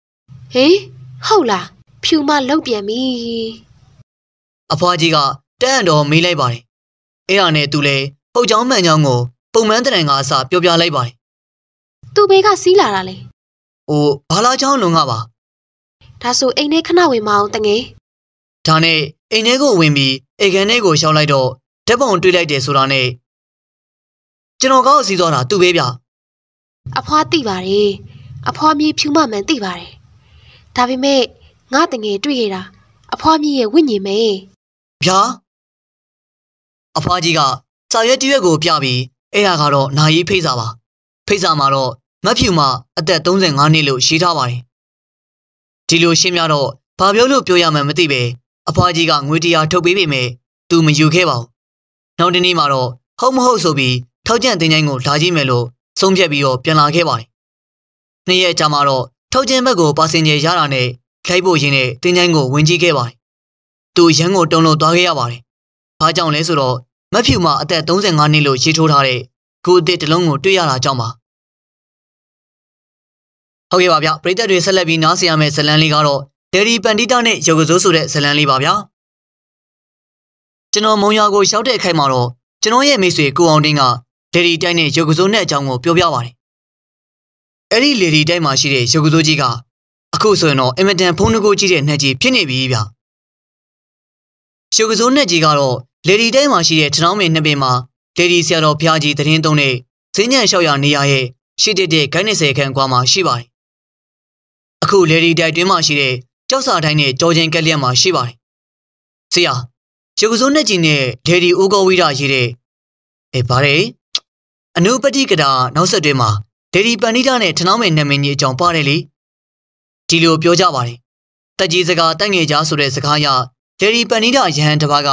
။ဟေးဟုတ်လားဖြူမလုတ်ပြန်ပြီ။အဖွားကြီးကတန့်တော်မေးလိုက်ပါတယ်။အဲ့ဒါနဲ့သူလည်းပုတ်ချောင်းမှန်ချောင်းကိုပုံမှန်တရံကအစာပြောပြလိုက်ပါတယ်။သူ့ဘေးကစီးလာတာလေ။ဟိုဘာလာချောင်းလုံကပါဒါဆိုအိမ်ထဲခဏဝင်မအောင်တငယ်ဒါနဲ့အိမ်ထဲကိုဝင်ပြီးအိမ်ခန်းထဲကိုရှောက်လိုက်တော့ဓက်ပုံတွေ့လိုက်တယ်ဆိုတာနဲ့ကျွန်တော်ကောက်စီသွားတာသူ့ပဲဗျအဖွားသိပါတယ်အဖွားမြေဖြူမမှန်သိပါတယ်ဒါပေမဲ့ငါတငယ်တွေ့ရတာ အဖွားမြေရဲ့ဝိညာဉ်ပဲဗျာအဖွားကြီးကစာရွက်တရွက်ကိုပြပြီးအဲ့ဒါကတော့နာယီဖိတ်စာပါဖိတ်စာမှာတော့မတ်ဖြူမှာအသက်35နှစ်လို့ရေးထားပါတယ်။ဒီလိုရှင်းပြတော့ဘာပြောလို့ပြောရမှန်းမသိပဲအဖွားကြီးကငွေတရားထုတ်ပေးပေမဲ့သူမယူခဲ့ပါဘူး။နောက်တနေ့မှာတော့ဟုတ်မဟုတ်ဆိုပြီးထောက်ကျန့်တင်တိုင်းကိုလာကြည့်မယ်လို့ဆုံးဖြတ်ပြီးတော့ပြန်လာခဲ့ပါတယ်။နေ့ရက်ကြာမှာတော့ထောက်ကျန့်ဘက်ကိုပါစင်ကျယ်ရတာနဲ့ခိုက်ဖို့ရင်းနဲ့တင်တိုင်းကိုဝင်ကြည့်ခဲ့ပါတယ်။သူရန်ကိုတုံလုံးသွားခဲ့ရပါတယ်။ဘာကြောင့်လဲဆိုတော့မတ်ဖြူမှာအသက်35နှစ်လို့ရေးထိုးထားတဲ့ကိုအစ်တစ်လုံးကိုတွေ့ရတာကြောင့်ပါ။ဟုတ်ကဲ့ပါဗျပရိသတ်တွေဆက်လက်ပြီးနားဆင်ရမယ့်ဇလန်းလေးကတော့ဒေဒီပန်ဒီတာနဲ့ရုပ်ကစိုးဆိုတဲ့ဇလန်းလေးပါဗျာကျွန်တော်မုံရွာကိုရောက်တဲ့အခိုက်မှာတော့ကျွန်တော်ရဲ့မိတ်ဆွေကိုအောင်တင်းကဒေဒီတိုင်းနဲ့ရုပ်ကစိုးနဲ့အကြောင်းကိုပြောပြပါတယ်အဲ့ဒီလေဒီတိုင်းမှာရှိတဲ့ရုပ်ကစိုးကြီးကအခုဆိုရင်တော့အင်မတန်ဖုန်းနှကိုကြီးတဲ့နှက်ကြီးဖြစ်နေပြီဗျရုပ်ကစိုးနှက်ကြီးကတော့လေဒီတိုင်းမှာရှိတဲ့ထဏောင်းမင်းနှစ်ပင်မှာလေဒီဆရာတော်ဖျားကြီးသတင်းသုံးတဲ့ဈဉ္ဉံလျှောက်ရနေရရဲ့ရှိတဲ့တဲ့ဂိုင်းနေဆယ်ခန့်ကွာမှာရှိပါတယ်အခုလေဒီတိုက်တွင်မှရှိတဲ့ကြောက်စာတိုင်းနဲ့ကြောချင်းကက်လျက်မှာရှိပါတယ်။ဆရာရုပ်စုံနဲ့ကြည်နဲ့ဒေဒီဦးကောဝိဒရေးတဲ့အဲဗါရဲအနုပတိကတာနောက်ဆက်တွဲမှာဒေဒီပန္နိဒနဲ့ထနောင်းမဲ့နာမည်ကြီးအကြောင်းပါတယ်လေ။ဒီလိုပြောကြပါတယ်။တက်ကြီးစကားတက်ငယ်ကြားဆိုတဲ့စကားအရဒေဒီပန္နိဒရဟန်တစ်ပါးက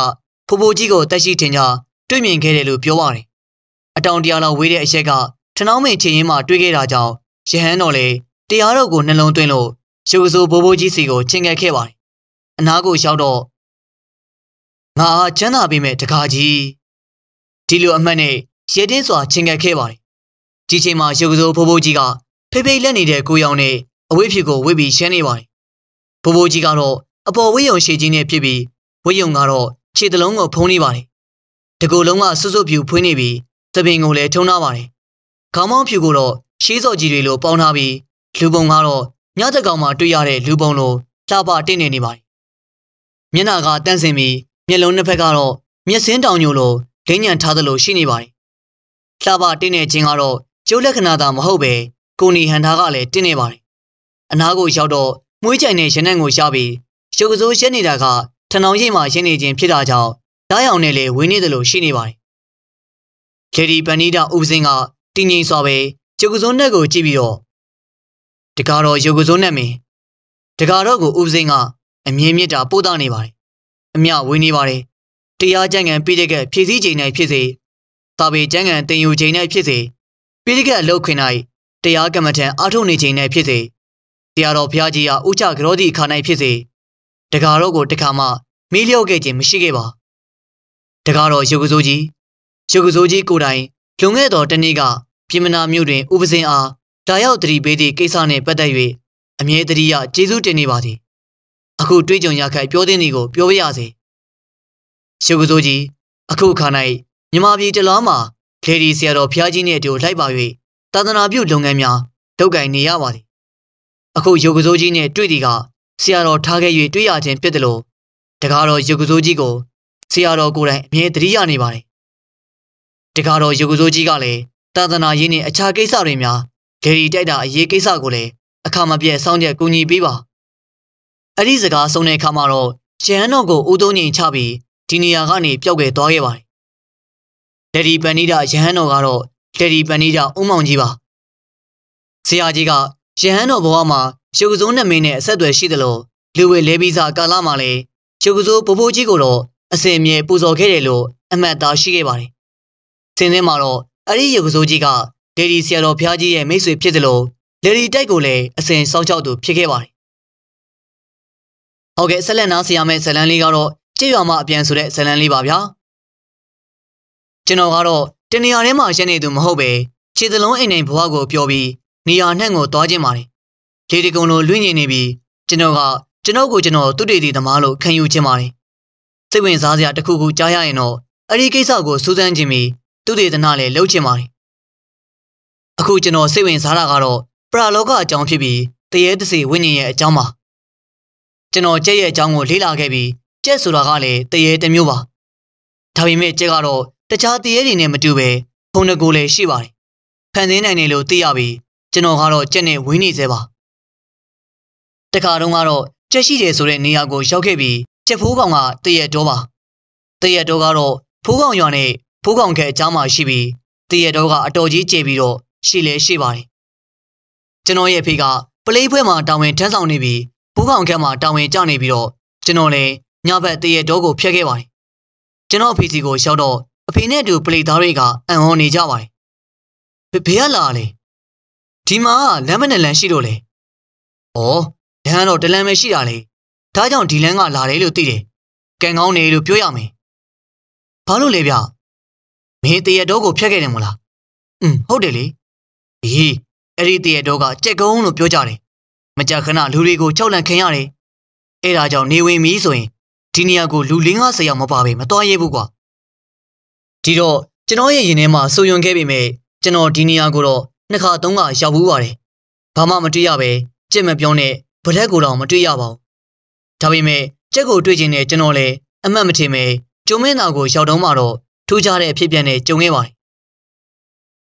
ဖိုးဖိုးကြီးကိုတက်ရှိထင်ကြတွေ့မြင်ခဲ့တယ်လို့ပြောပါတယ်။အတောင်တရာလောက်ဝေးတဲ့အရက်ကထနောင်းမဲ့ချင်းရင်မှာတွေ့ခဲ့တာကြောင့်ရဟန်းတော်လည်းတရားတော်ကိုနှလုံးသွင်းလို့ရုပ်စိုးဘိုးဘိုးကြီးစီကိုချင်ငယ်ခဲ့ပါတယ်။အနာကိုရောက်တော့ငါချမ်းသာပြီမဲ့တကားကြီးဒီလိုအမှတ်နဲ့ရဲတင်းစွာချင်ငယ်ခဲ့ပါတယ်။ဒီချိန်မှာရုပ်စိုးဘိုးဘိုးကြီးကဖေဖေလက်နေတဲ့ကိုရောင်နဲ့အဝိဖြစ်ကိုဝစ်ပြီးရှင်းနေပါတယ်။ဘိုးဘိုးကြီးကတော့အပေါ်ဝိယုံရှည်ကြီးနဲ့ဖြစ်ပြီးဝိယုံကတော့ခြေတလုံးကိုဖုံးနေပါတယ်။တကူလုံးကစွတ်စွတ်ပြူဖွင့်နေပြီးသပင်ကိုလည်းထုံထားပါတယ်။ခေါင်းမောင်းဖြူကိုတော့ရှေးစော်ကြီးတွေလိုပေါင်းထားပြီးလူပုံကတော့ညသက်ကောင်မှာတွေ့ရတဲ့လူပုံလိုလှပတင့်နေနေပါတယ်။မျက်နှာကတန့်စင်ပြီးမျက်လုံးနှစ်ဖက်ကတော့မျက်စင်းတောင်ညိုလိုဒိဉ္ဉံထားသလိုရှိနေပါတယ်။လှပတင့်နေခြင်းကတော့ကျိုးလက္ခဏာသာမဟုတ်ပဲကိုနေဟန်သားကလည်းတင့်နေပါတယ်။အနာကိုရောက်တော့မွေးကြိုင်တဲ့ရနံ့ကိုရှာပြီးရုပ်ကစိုးရှင်းနေတာကထဏောင်ရိပ်မှာရှင်းနေခြင်းဖြစ်တာကြောင့်ဓာတ်ရောင်နဲ့လည်းဝင်းနေသလိုရှိနေပါတယ်။ခေဒီပန်နီတာဥပစင်းကတင်းငိမ့်စွာပဲကျုပ်ကစုံနဲ့ကိုကြည့်ပြီးတော့တကာတော်ရုပ်ကစိုးနဲ့မင်းတကာတော်ကိုဦးစင်းကအမြင်မြတ်တာပို့တာနေပါတယ်အမြဝေးနေပါတယ်တရားကျန်ကန်ပိဋကဖြည့်စည်းချိန်၌ဖြစ်စေသာပေကျန်ကန်တင်ယူချိန်၌ဖြစ်စေပိဋကအလောက်ခွင်၌တရားကမ္မထံအာထုတ်နေချိန်၌ဖြစ်စေတရားတော်ဘုရားကြီးအားဥချကြောတိအခါ၌ဖြစ်စေတကာတော်ကိုတခါမှမေးလျော့ခဲ့ခြင်းမရှိခဲ့ပါတကားတော်ရုပ်ကစိုးကြီးရုပ်ကစိုးကြီးကိုတိုင်လွန်ခဲ့သောတနေ့ကပြင်မနာမြို့တွင်ဥပဇင်အားလာရောက်တတိပေးသည့်ကိစ္စနှင့်ပတ်သက်၍အမြဲတတိယကျေးဇူးတင်နေပါသည်အခုတွေးကြုံရခိုက်ပြောသင့်သည်ကိုပြောပြရစေရှုပ်ကစိုးကြီးအခုခါ၌မြမပြည်တလားမှာလေဒီဆရာတော်ဖျားကြီးနှင့်အတူလိုက်ပါ၍သာသနာပြုလုပ်ငန်းများထုတ်ကင်နေရပါသည်အခုရုပ်ကစိုးကြီးနှင့် တွေ့သည်ကဆရာတော်ထားခဲ့၍တွေ့ရခြင်းဖြစ်တယ်လို့တကားတော်ရုပ်ကစိုးကြီးကိုဆရာတော်ကိုယ်တိုင်အမြဲတတိယနေပါတယ်တကားတော်ရုပ်ကစိုးကြီးကလည်းသာသနာရေးနှင့်အခြားကိစ္စတွေများဂယ်ရီတိုက်တာအရေးကိစ္စကိုလည်းအခါမပြတ်စောင့်ကြက်ကူညီပေးပါအဲ့ဒီစကားဆုံးတဲ့အခါမှာတော့ဂျန်တော့ကိုဦးသုံးငိန်ချပြီးဒီနေရာကနေပျောက်ကွယ်သွားခဲ့ပါတယ်ဒယ်ဒီပန်နီတာယဟန်တော်ကတော့ဒယ်ဒီပန်နီတာဦးမောင်ကြီးပါဆရာကြီးကယဟန်တော်ဘဝမှာရုပ်ကစိုးနမင်းနဲ့အဆက်အသွယ်ရှိတယ်လို့လူဝေလဲပြီးစားကာလမှာလည်းရုပ်ကစိုးဘိုးဘိုးကြီးကိုတော့အစင်မြေပူဇော်ခဲ့တယ်လို့အမှတ်သားရှိခဲ့ပါတယ်။ဆင်းသင်းမှာတော့အဲ့ဒီရုပ်ကစိုးကြီးကဒေဒီဆရာတော်ဘုရားကြီးရဲ့မိတ်ဆွေဖြစ်သလိုလေဒီတိုက်ကိုလည်းအစဉ်စောင့်ကြောက်သူဖြစ်ခဲ့ပါတယ်။ဟုတ်ကဲ့ဆက်လက်နားဆင်ရမယ့်ဇလန်းလေးကတော့ကြေးရွာမှာအပြန်ဆိုတဲ့ဇလန်းလေးပါဗျာ။ကျွန်တော်ကတော့တနေရာထဲမှာရက်နေသူမဟုတ်ပဲခြေသလုံးအိမ်နေဘဝကိုပျော်ပြီးနေရာနှံ့ကိုသွားခြင်းပါတယ်။လေဒီကုံလိုလွင့်နေနေပြီးကျွန်တော်ကကျွန်တော်ကိုကျွန်တော်သူတေတီသမားလို့ခံယူခြင်းပါတယ်။စိတ်ဝင်စားစရာတစ်ခုခုကြားရရင်တော့အဲ့ဒီကိစ္စကိုစူးစမ်းခြင်းပြီးသူတေသနာလည်းလုပ်ခြင်းပါတယ်အခုကျွန်တော်စိတ်ဝင်စားတာကတော့ပရာလောကအကြောင်းဖြစ်ပြီးတရေတစီဝိညာဉ်ရဲ့အကြောင်းပါကျွန်တော်ကြက်ရဲ့အကြောင်းကိုလေ့လာခဲ့ပြီးကြက်ဆိုတာကလည်းတရေတစ်မျိုးပါဒါပေမဲ့ကြက်ကတော့တခြားတရေတွေနဲ့မတူပဲခုံတကိုလည်းရှိပါတယ်ခံစင်းနိုင်တယ်လို့သိရပြီးကျွန်တော်ကတော့ကြက်နဲ့ဝင်းနေသေးပါတခါတုန်းကတော့ကြက်ရှိတယ်ဆိုတဲ့နေရာကိုရောက်ခဲ့ပြီးကြက်ဖိုးကောင်ကတရက်တော်ပါတရက်တော်ကတော့ဖိုးကောင်ရွာနဲ့ဖိုးကောင်ခဲအကြားမှာရှိပြီးတရက်တော်ကအတော်ကြီးကျေပြီးတော့ရှိလဲရှိပါတယ်ကျွန်တော်ရဲ့အဖေကပလေးဖွဲမှာတာဝန်ထမ်းဆောင်နေပြီးဘူးကောင်ခက်မှာတာဝန်ကျနေပြီးတော့ကျွန်တော်လည်းညဘက်တရေတော့ကိုဖျက်ခဲ့ပါတယ်ကျွန်တော်အဖေစီကိုရောက်တော့အဖေနဲ့အတူပလေးသားတွေကအံ့ဩနေကြပါတယ်ဘေးကလာလေဒီမှာလမ်းမနဲ့လမ်းရှိတော့လေဩလမ်းတော့တလမ်းပဲရှိတာလေဒါကြောင့်ဒီလမ်းကလာတယ်လို့သိတယ်ကံကောင်းနေလို့ပြောရမယ်ဘာလို့လဲဗျမင်းတရတော့ကိုဖျက်ခဲ့တယ်မလားอืมဟုတ်တယ်လေဟေးအဲ့ဒီတရတော့ကကြက်ကုန်းလို့ပြောကြတယ်မကြခဏလူတွေကိုကြောက်လန့်ခင်ရတယ်အဲ့ဒါကြောင့်နေဝင်ပြီဆိုရင်ဒီနေရာကိုလူ၄50ယောက်မပါပဲမတော်ရဲဘူးကွာဒီတော့ကျွန်တော်ရဲ့ရင်ထဲမှာဆူယွန်ခဲ့ပေမဲ့ကျွန်တော်ဒီနေရာကိုတော့နှစ်ခါသုံးခါရောက်ဘူးပါတယ်ဘာမှမတွေ့ရပဲကြက်မပြောနဲ့ဗရက်ကိုတော့မတွေ့ရပါဘူးဒါပေမဲ့ကြက်ကိုတွေ့ချင်းနဲ့ကျွန်တော်လည်းအမှတ်မထင်ပဲကျုံမင်းသားကို ရောက်တော့မှတော့ထူးခြားတဲ့အဖြစ်အပျက်နဲ့ကြုံခဲ့ပါတယ်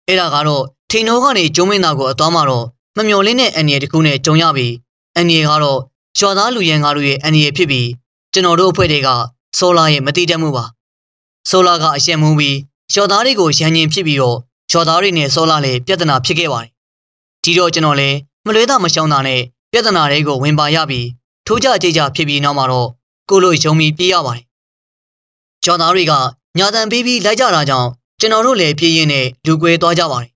အဲ့ဒါကတော့ထိန်နိုးကနေကျုံးမင်းသားကိုအသွားမှာတော့မမျော်လင့်တဲ့အန်ရီတခုနဲ့ကြုံရပြီးအန်ရီကတော့ကျွာသားလူရန်ကားတို့ရဲ့အန်ရီဖြစ်ပြီး ကျွန်တော်တို့အဖွဲ့တွေက ဆိုလာရဲ့မတိတတ်မှုပါ ဆိုလာကအရှက်မူးပြီးကျော်သားတွေကိုရန်ရင်ဖြစ်ပြီးတော့ကျော်သားတွေနဲ့ဆိုလာလည်းပြဿနာဖြစ်ခဲ့ပါတယ်ဒီတော့ကျွန်တော်လည်းမလွဲတာမရှောင်းတာနဲ့ပြဿနာတွေကို ဝင်ပါရပြီးထိုးကြကြိတ်ကြဖြစ်ပြီးနောက်မှာတော့ကိုလိုယုံပြီးပြေးရပါတယ်ကျော်သားတွေကညာတန်ပြီးပြီးလိုက်ကြတာကြောင့်ကျွန်တော်တို့လည်းပြေးရင်းနဲ့လူကွဲသွားကြပါတယ်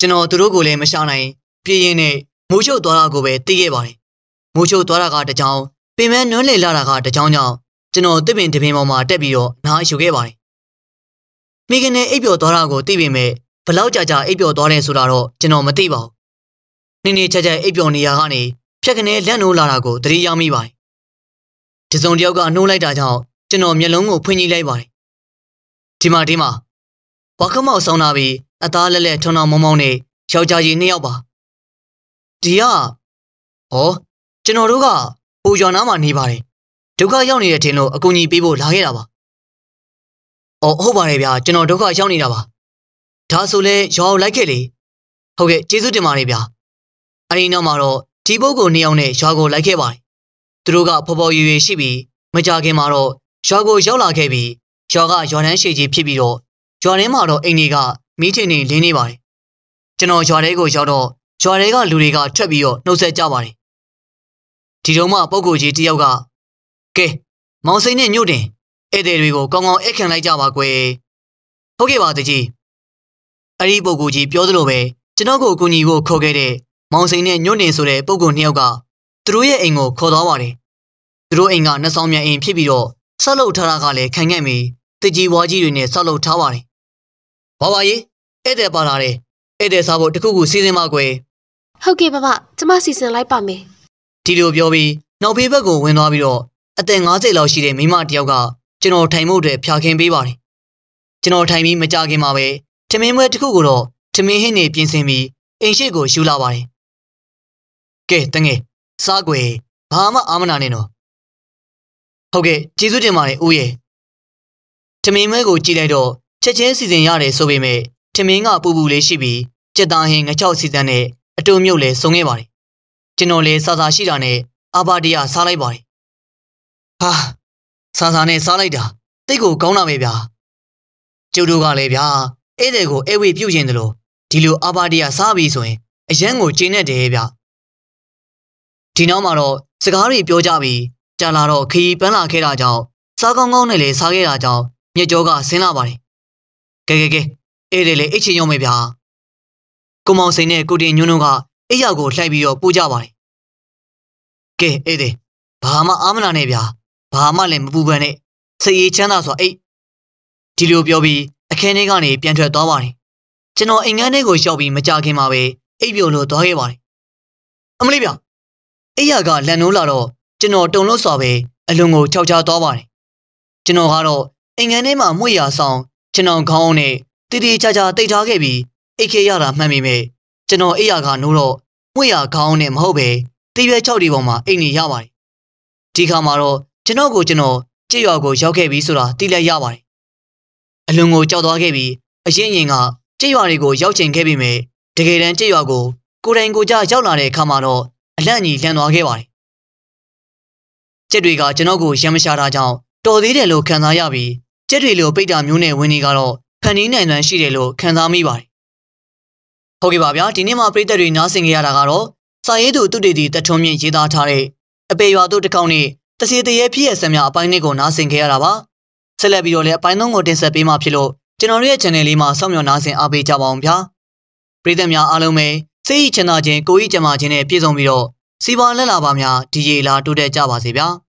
ကျွန်တော်သူတို့ကိုလည်းမရှောင်နိုင် ပြင်းရင်နဲ့မိုးချုပ်သွားတာကိုပဲသိခဲ့ပါတယ်မိုးချုပ်သွားတာကတကြောင်ပင်မနွမ်းလေလာတာကတကြောင်ကြောင့်ကျွန်တော်တစ်ပင်တစ်ပင်ပေါ်မှာတက်ပြီးတော့နားယူခဲ့ပါတယ်မိခင်နဲ့အိပ်ပျော်သွားတာကိုသိပေမဲ့ဘလောက်ကြာကြာအိပ်ပျော်သွားတယ်ဆိုတာတော့ကျွန်တော်မသိပါဘူးနေနေချာချာအိပ်ပျော်နေရကနေဖြက်ကနေလက်နိုးလာတာကိုသတိရမိပါတယ်တစုံတယောက်ကနှိုးလိုက်တာကြောင့်ကျွန်တော်မျက်လုံးကိုဖွင့်ကြည့်လိုက်ပါတယ်ဒီမှာဒီမှာဝါခမောက်ဆောင်းလာပြီးအသားလက်လက်ထုံထောင်မောင်းမောင်းနဲ့ယောက်ျားကြီးနှစ်ယောက်ပါဒီကဩကျွန်တော်တို့ကပူရွာနာမှာနေပါတယ်ဒုက္ခရောက်နေတဲ့ထင်လို့အကူအညီပေးဖို့လာခဲ့တာပါဩဟုတ်ပါတယ်ဗျာကျွန်တော်ဒုက္ခရောက်နေတာပါဒါဆိုလဲရောင်လိုက်ခဲ့လေဟုတ်ကဲ့ကျေးဇူးတင်ပါတယ်ဗျာအဲ့ဒီနောက်မှာတော့ဒီပုဂ္ဂိုလ်နှစ်ယောက်နဲ့ရွာကိုလိုက်ခဲ့ပါတယ်သူတို့ကဖော်ဖော်ရွေရွေရှိပြီးမကြခင်မှာတော့ရွာကိုရောက်လာခဲ့ပြီးရွာကရွာတန်းရှိကြီးဖြစ်ပြီးတော့ရွာထဲမှာတော့အိမ်တွေကမီးထင်နေလင်းနေပါတယ်ကျွန်တော်ရွာထဲကိုရောက်တော့ရွာထဲကလူတွေကထွက်ပြီးတော့နှုတ်ဆက်ကြပါတယ်ဒီတုန်းမှပုပ်ကိုကြီးတယောက်ကကဲမောင်စိန်နဲ့ညို့တင်ဧည့်သည်တွေကိုကောင်းကောင်းအခန့်လိုက်ကြပါကွယ်ဟုတ်ကဲ့ပါတကြီးအဲ့ဒီပုပ်ကိုကြီးပြောသလိုပဲကျွန်တော်ကိုအကူအညီကိုခေါ်ခဲ့တဲ့မောင်စိန်နဲ့ညွန့်နေဆိုတဲ့ပုပ်ကိုနှစ်ယောက်ကသူတို့ရဲ့အိမ်ကိုခေါ်သွားပါတယ်သူတို့အိမ်ကနှစ်ဆောင်မြန်အိမ်ဖြစ်ပြီးတော့ဆောက်လုပ်ထားတာကလည်းခံခဲ့ပြီးတကြီးဝါကြီးတွေနဲ့ဆောက်လုပ်ထားပါတယ်ဘာပါရေးဧည့်သည်ပါလာတယ်ဧည့်သည်စားဖို့တခုခုစီစဉ်ပါကွယ်ဟုတ်ကဲ့ပါပါကျမစီစဉ်လိုက်ပါမယ်ဒီလိုပြောပြီးနောက်ဘေးဘက်ကိုဝင်သွားပြီးတော့အသက်50လောက်ရှိတဲ့မိမတယောက်ကကျွန်တော်ထိုင်မှုတွေဖျာခင်းပေးပါတယ်ကျွန်တော်ထိုင်ပြီးမကြခင်မှာပဲထမင်းပွဲတစ်ခုကိုတော့ထမင်းဟင်းနေပြင်ဆင်ပြီးအိမ်ရှိကိုယူလာပါတယ်ကဲတငယ်စားကွယ်ဘာမှအာမနာနဲ့တော့ဟုတ်ကဲ့ကျေးဇူးတင်ပါတယ်ဦးရဲ့ထမင်းပွဲကိုကြည့်လိုက်တော့ချက်ချင်းစီစဉ်ရတယ်ဆိုပေမဲ့ထမင်းကပူပူလေးရှိပြီးကြက်သားဟင်းငချောက်စီစမ်းနဲ့အတုံမြုပ်လဲဆုံးခဲ့ပါတယ်။ကျွန်တော်လဲစာစာရှိတာနဲ့အာပါတရစားလိုက်ပါတယ်။ဟာစာစာနဲ့စားလိုက်တာတိတ်ကိုကောင်းတာပဲဗျာ။ကျုပ်တို့ကလည်းဗျာအဲ့တဲ့ကိုအဲ့ဝေပြုတ်ရင်တလို့ဒီလိုအာပါတရစားပြီးဆိုရင် အရန်ကိုကျင်းနေတယ်ဗျ။ဒီနောက်မှာတော့စကားတွေပြောကြပြီးကြာလာတော့ခရီးပန်းလာခဲ့တာကြောင့်စားကောင်းကောင်းနဲ့လည်းစားခဲ့တာကြောင့်မြက်ကြောကဆင်းလာပါတယ်ကဲကဲကဲအေးလေလေအိတ်ချင်ရုံပဲဗျာကိုမောင်စိန်နဲ့ကိုတင်ညွန်းတို့ကအိတ်ရောက်ကိုလှိုက်ပြီးတော့ပို့ကြပါတယ်ကဲအေးလေဘာမှအာမနာနဲ့ဗျာဘာမှလည်းမပူပန်နဲ့စိတ်ရည်ချမ်းသာစွာအိတ်ဒီလိုပြောပြီးအခင်းထဲကနေပြန်ထွက်သွားပါတယ်ကျွန်တော်အိမ်ငန်းထဲကိုရောက်ပြီးမကြခင်မှာပဲအိတ်ပြုံလို့သွားခဲ့ပါတယ်အမလေးဗျအိယာကလန်နိုးလာတော့ကျွန်တော်တုံလို့စွာပဲအလွန်ကိုခြောက်ခြားသွားပါတယ်ကျွန်တော်ကတော့အိမ်ငန်းထဲမှာမှုရဆောင်ခြေနှောင်ခေါင်းနဲ့တည်တည်ချာချာတိတ်ထားခဲ့ပြီးအိတ်ခဲရတာမှန်ပေမဲ့ကျွန်တော်အိယာကနိုးတော့ငွေရခေါင်းနဲ့မဟုတ်ပဲတရွယ်၆ဒီပေါ်မှာအိတ်နေရပါတယ်ဒီခါမှာတော့ကျွန်တော်ကိုကျွန်တော်ကြေးရွာကိုရောက်ခဲ့ပြီဆိုတာသိလိုက်ရပါတယ်အလွန်ကိုကြောက်သွားခဲ့ပြီးအရင်ရင်ကကြေးရွာတွေကိုရောက်ချင်ခဲ့ပြီမဲ့တကယ်တမ်းကြေးရွာကိုကိုယ်တိုင်ကိုကြရောက်လာတဲ့အခါမှာတော့အလန့်ကြီးလန်သွားခဲ့ပါတယ်ကျက်တွေကကျွန်တော်ကိုရမ်းမရှာတာကြောင့်တော်သေးတယ်လို့ခံစားရပြီးကြက်တွေလိုပိတ်တာမျိုးနဲ့ဝင်နေကတော့ဖန်တီးနိုင်စွမ်းရှိတယ်လို့ခံစားမိပါတယ်။ဟုတ်ကဲ့ပါဗျာဒီနေ့မှပြည်သက်တွေနားဆင်ကြရတာကတော့စာရေးသူသူတေတီတထုံးမြင့်ရေးသားထားတဲ့အပေရွာတို့တစ်ကောင်နဲ့တစီတရေဖြစ်ရဆံမြအပိုင်းနှစ်ကိုနားဆင်ကြရတာပါ။ဆက်လက်ပြီးတော့လည်းအပိုင်းသုံးကိုတင်ဆက်ပေးမှဖြစ်လို့ကျွန်တော်တို့ရဲ့ channel လေးမှာစောင့်မျှော်နားဆင်အားပေးကြပါအောင်ဗျာ။ပြည်သက်များအားလုံးပဲစိတ်ချမ်းသာခြင်းကိုယ်ဤကျန်းမာခြင်းနဲ့ပြည့်စုံပြီးတော့စီပါလက်လာပါများဒီရေလာတိုးတက်ကြပါစေဗျာ။